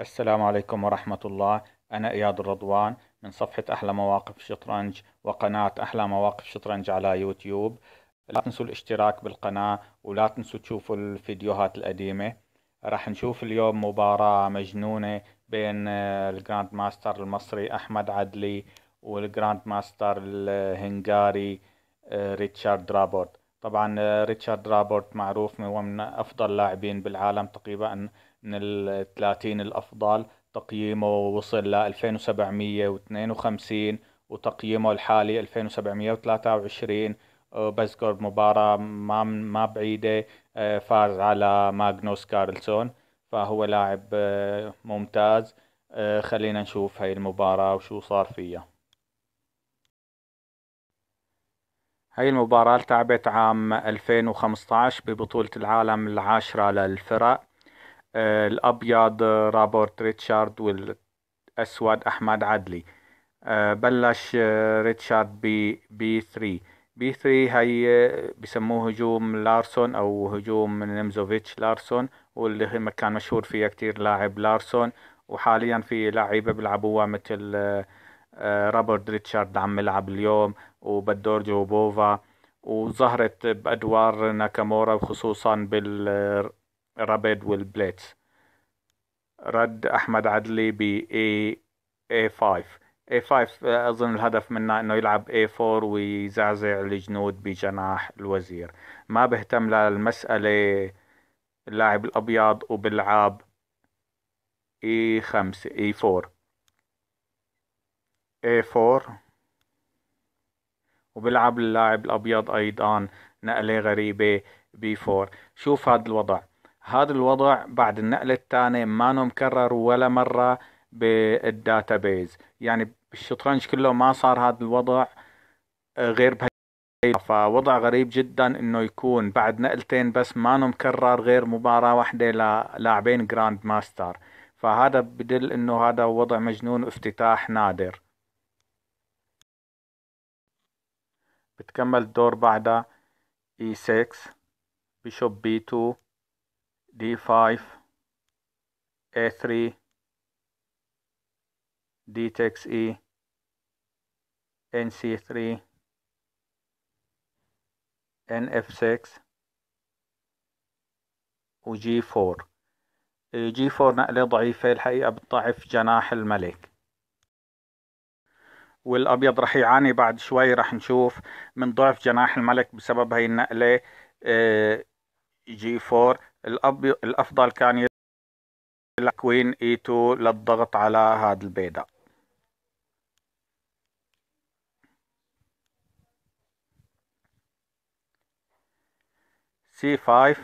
السلام عليكم ورحمة الله أنا إياد الرضوان من صفحة أحلى مواقف شطرنج وقناة أحلى مواقف شطرنج على يوتيوب لا تنسوا الاشتراك بالقناة ولا تنسوا تشوفوا الفيديوهات القديمة راح نشوف اليوم مباراة مجنونة بين آه، الجراند ماستر المصري أحمد عدلي والجراند ماستر الهنغاري آه، ريتشارد رابورت طبعا آه، ريتشارد رابورت معروف هو من أفضل لاعبين بالعالم تقريبا من ال 30 الأفضل تقييمه وصل ل 2752 وتقييمه الحالي 2723 آه، بذكر مباراة ما ما بعيدة آه، فاز على ماغنوس كارلسون فهو لاعب آه، ممتاز خلينا نشوف هاي المباراة وشو صار فيها هاي المباراة تعبت عام 2015 ببطولة العالم العاشرة للفرق الأبيض رابرت ريتشارد والأسود أحمد عدلي آه، بلش آه، ريتشارد ب بي 3 بي 3 هي آه، بسموه هجوم لارسون أو هجوم نمزوفيتش لارسون واللي كان مشهور فيه كتير لاعب لارسون وحاليا في لعيبة بيلعبوها مثل رابورت ريتشارد عم يلعب اليوم وبدور جوبوفا وظهرت بأدوار ناكامورا وخصوصا بال رابد والبليتس رد أحمد عدلي ب اي اي 5 اي 5 أظن الهدف منه أنه يلعب اي 4 ويزعزع الجنود بجناح الوزير ما بهتم للمسألة اللاعب الأبيض وبلعب اي 5 اي 4 A4 وبلعب اللاعب الأبيض أيضا نقلة غريبة B4 شوف هذا الوضع هذا الوضع بعد النقلة الثانية ما مكرر ولا مرة بالداتابيز يعني بالشطرنج كله ما صار هذا الوضع آه، غير بهالشيء فوضع غريب جدا انه يكون بعد نقلتين بس ما مكرر غير مباراة واحدة للاعبين جراند ماستر فهذا بدل انه هذا وضع مجنون افتتاح نادر بتكمل الدور بعدها e6 بيشوب b2 d5 a3 d takes e nc3 nf6 وجي 4 g 4 نقلة ضعيفة الحقيقة بتضعف جناح الملك والابيض رح يعاني بعد شوي رح نشوف من ضعف جناح الملك بسبب هاي النقلة g آه، 4 الأب الأفضل كان يلعب كوين اي2 للضغط على هذا البيضة سي 5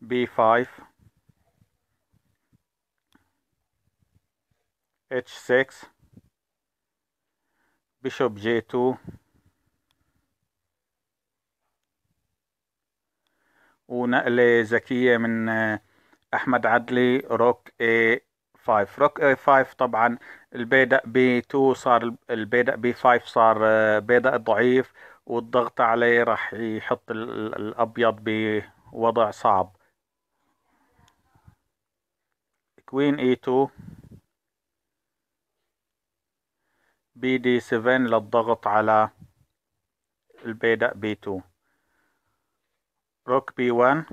بي 5 اتش 6 بشوب جي 2 ونقلة ذكية من آه، أحمد عدلي روك اي 5 روك اي 5 طبعا البيدا بي 2 صار البيدا بي 5 صار آه، بيدا ضعيف والضغط عليه راح يحط الأبيض بوضع صعب كوين اي 2 بي دي 7 للضغط على البيدا بي 2 روك بي 1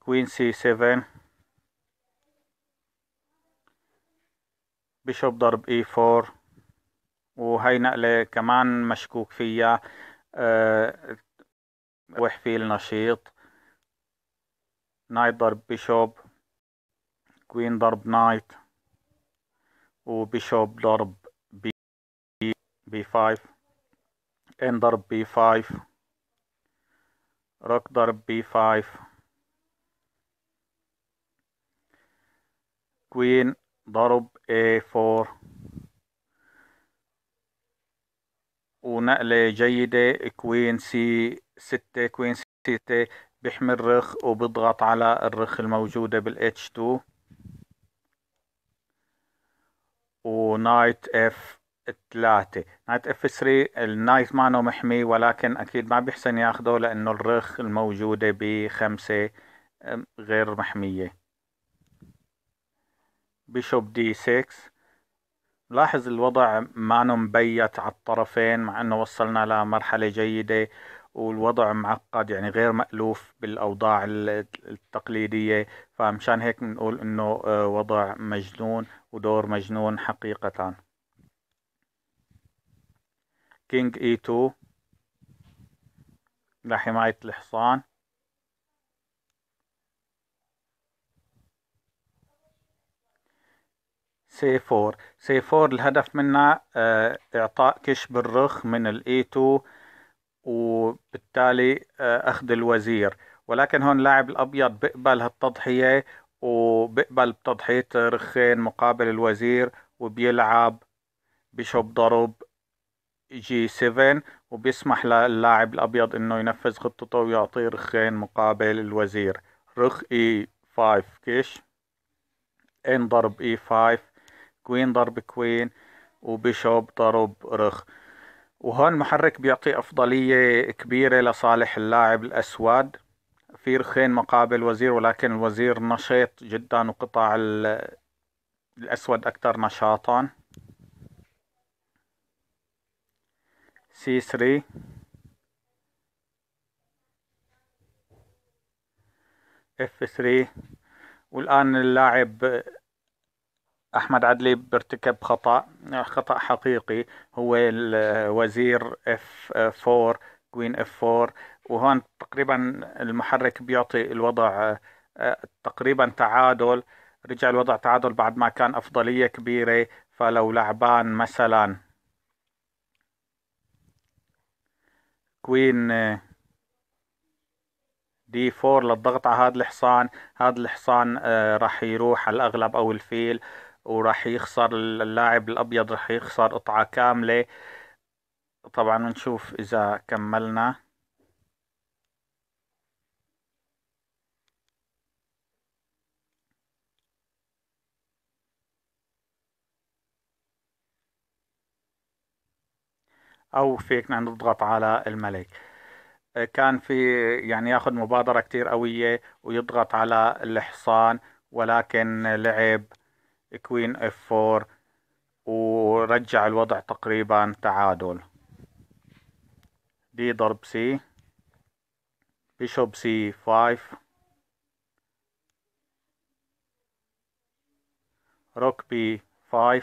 كوين سي 7 بيشوب ضرب اي 4 وهي نقلة كمان مشكوك فيها أه وحفيل نشيط نايت ضرب بيشوب كوين ضرب نايت وبيشوب ضرب بي بي 5 ان ضرب بي 5 روك ضرب بي 5 كوين ضرب اي 4 ونقلة جيدة كوين سي 6 كوين سي 6 بيحمي الرخ وبضغط على الرخ الموجوده بالاتش بالH2 ونايت اف ثلاثة نايت اف 3 النايت مانو محمي ولكن اكيد ما بيحسن ياخده لانه الرخ الموجودة بخمسة غير محمية بيشوب دي 6 لاحظ الوضع مانو مبيت على الطرفين مع انه وصلنا لمرحلة جيدة والوضع معقد يعني غير مألوف بالأوضاع التقليدية فمشان هيك بنقول إنه آه، وضع مجنون ودور مجنون حقيقة كينج اي تو لحماية الحصان سي فور سي فور الهدف منه آه، اعطاء كش بالرخ من الاي تو وبالتالي آه، اخذ الوزير ولكن هون لاعب الابيض بقبل هالتضحية وبقبل بتضحية رخين مقابل الوزير وبيلعب بشوب ضرب جي 7 وبيسمح للاعب الأبيض إنه ينفذ خطته ويعطيه رخين مقابل الوزير رخ اي 5 كش ان ضرب اي 5 كوين ضرب كوين وبيشوب ضرب رخ وهون المحرك بيعطي أفضلية كبيرة لصالح اللاعب الأسود في رخين مقابل وزير ولكن الوزير نشيط جدا وقطع الأسود أكثر نشاطا سي سيسري اف 3 والان اللاعب احمد عدلي بيرتكب خطا خطا حقيقي هو الوزير اف 4 كوين اف 4 وهون تقريبا المحرك بيعطي الوضع تقريبا تعادل رجع الوضع تعادل بعد ما كان افضليه كبيره فلو لعبان مثلا كوين آه، دي فور للضغط على آه، هذا الحصان هذا الحصان آه، راح يروح على الأغلب أو الفيل وراح يخسر اللاعب الأبيض راح يخسر قطعة كاملة طبعا بنشوف إذا كملنا او فيك نضغط على الملك آه، كان في يعني ياخذ مبادره كثير قويه ويضغط على الحصان ولكن لعب كوين اف 4 ورجع الوضع تقريبا تعادل دي ضرب سي بيشوب سي 5 روك بي 5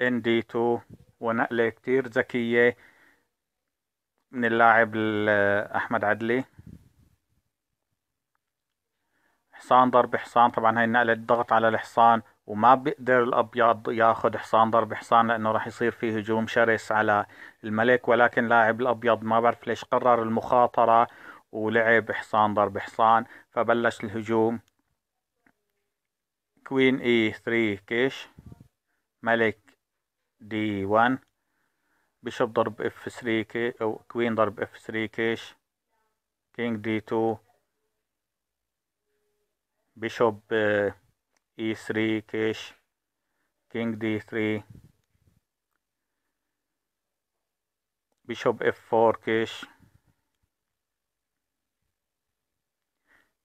انديتو ونقلة كتير ذكية من اللاعب أحمد عدلي حصان ضرب حصان طبعا هاي النقلة الضغط على الحصان وما بيقدر الأبيض ياخد حصان ضرب حصان لأنه راح يصير فيه هجوم شرس على الملك ولكن لاعب الأبيض ما بعرف ليش قرر المخاطرة ولعب حصان ضرب حصان فبلش الهجوم كوين اي 3 كيش ملك دي 1 بيشوب ضرب اف 3 كي او كوين ضرب اف 3 كيش كينج دي 2 بيشوب اي 3 كيش كينج دي 3 بيشوب اف 4 كيش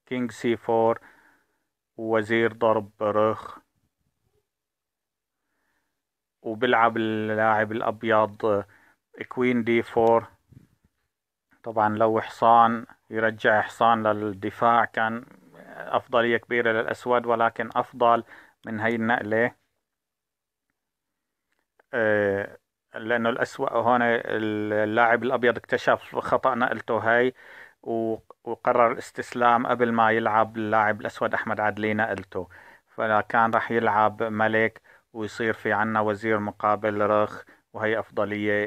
كينج سي 4 وزير ضرب رخ وبلعب اللاعب الأبيض كوين دي فور طبعا لو حصان يرجع حصان للدفاع كان أفضلية كبيرة للأسود ولكن أفضل من هاي النقلة آه، لأنه الاسود هون اللاعب الأبيض اكتشف خطأ نقلته هاي وقرر الاستسلام قبل ما يلعب اللاعب الأسود أحمد عدلي نقلته فكان راح يلعب ملك ويصير في عنا وزير مقابل رخ وهي أفضلية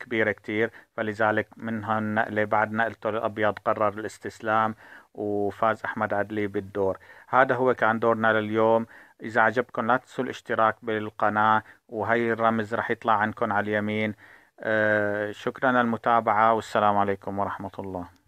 كبيرة كتير فلذلك من هالنقلة بعد نقلته الأبيض قرر الاستسلام وفاز أحمد عدلي بالدور هذا هو كان دورنا لليوم إذا عجبكم لا تنسوا الاشتراك بالقناة وهي الرمز رح يطلع عنكم على اليمين آه، شكرا للمتابعة والسلام عليكم ورحمة الله